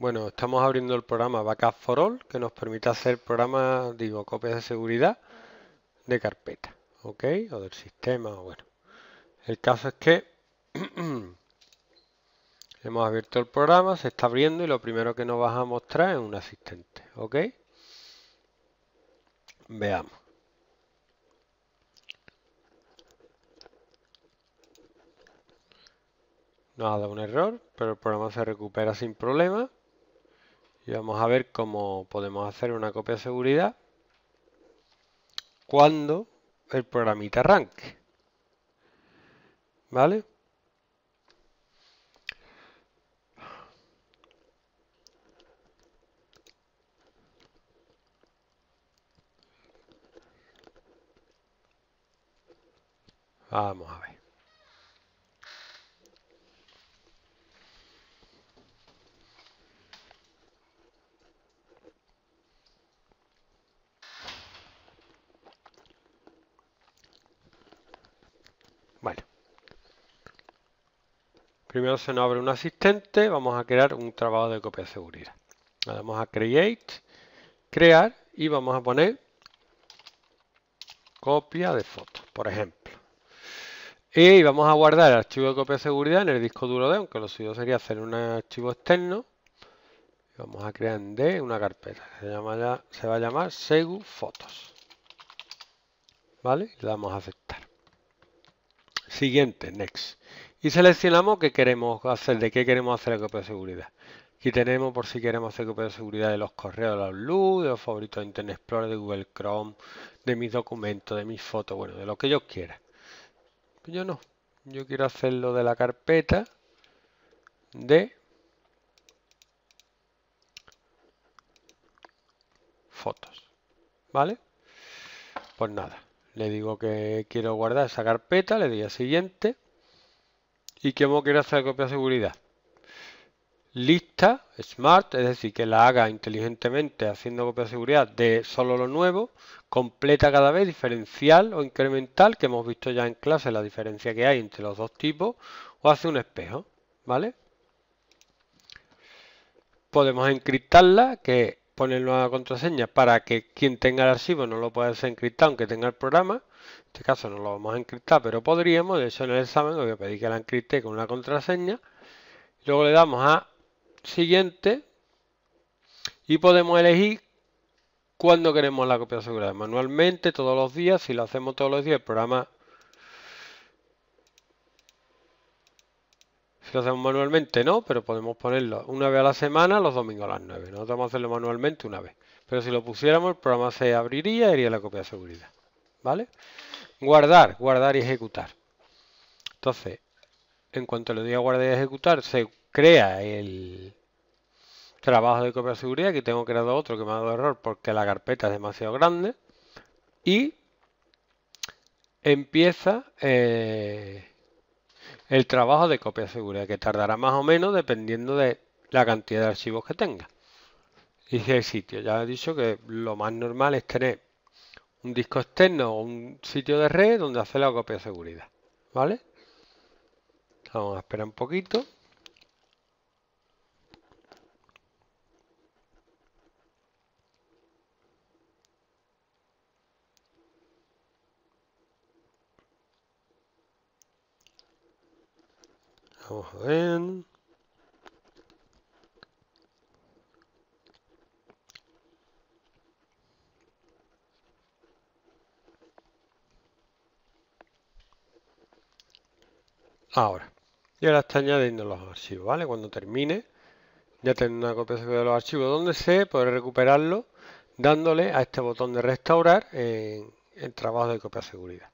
Bueno, estamos abriendo el programa Backup for All, que nos permite hacer programas, digo, copias de seguridad de carpeta, ¿ok? O del sistema, o bueno. El caso es que hemos abierto el programa, se está abriendo y lo primero que nos vas a mostrar es un asistente, ¿ok? Veamos. Nos ha dado un error, pero el programa se recupera sin problema y vamos a ver cómo podemos hacer una copia de seguridad cuando el programita arranque. ¿Vale? Vamos a ver. Primero se nos abre un asistente, vamos a crear un trabajo de copia de seguridad. Le damos a Create, Crear y vamos a poner copia de fotos, por ejemplo. Y vamos a guardar el archivo de copia de seguridad en el disco duro de. aunque lo suyo sería hacer un archivo externo. Vamos a crear en D una carpeta se, va a llamar SeguFotos. Fotos. ¿Vale? le damos a aceptar. Siguiente, next. Y seleccionamos qué queremos hacer, de qué queremos hacer la copia de seguridad. Aquí tenemos por si queremos hacer copia de seguridad de los correos de blue, de los favoritos de Internet Explorer, de Google Chrome, de mis documentos, de mis fotos, bueno, de lo que yo quiera. yo no, yo quiero hacerlo de la carpeta de fotos. ¿Vale? Pues nada. Le digo que quiero guardar esa carpeta, le doy a siguiente. Y que quiero hacer copia de seguridad. Lista, smart, es decir, que la haga inteligentemente haciendo copia de seguridad de solo lo nuevo. Completa cada vez, diferencial o incremental, que hemos visto ya en clase la diferencia que hay entre los dos tipos. O hace un espejo, ¿vale? Podemos encriptarla, que poner nueva contraseña para que quien tenga el archivo no lo pueda desencriptar aunque tenga el programa. En este caso no lo vamos a encriptar, pero podríamos. De hecho, en el examen lo que pedí que la encripte con una contraseña. Luego le damos a siguiente y podemos elegir cuándo queremos la copia seguridad Manualmente, todos los días, si lo hacemos todos los días, el programa si lo hacemos manualmente no, pero podemos ponerlo una vez a la semana, los domingos a las 9. no vamos a hacerlo manualmente una vez. Pero si lo pusiéramos, el programa se abriría y haría la copia de seguridad. ¿Vale? Guardar, guardar y ejecutar. Entonces, en cuanto le diga guardar y ejecutar, se crea el trabajo de copia de seguridad. Aquí tengo creado otro que me ha dado error porque la carpeta es demasiado grande. Y empieza... Eh, el trabajo de copia de seguridad, que tardará más o menos dependiendo de la cantidad de archivos que tenga. y el sitio, ya he dicho que lo más normal es tener un disco externo o un sitio de red donde hacer la copia de seguridad. ¿Vale? Vamos a esperar un poquito. Ahora, ya ahora está añadiendo los archivos, ¿vale? Cuando termine, ya tengo una copia de los archivos donde se puede recuperarlo dándole a este botón de restaurar en el trabajo de copia de seguridad.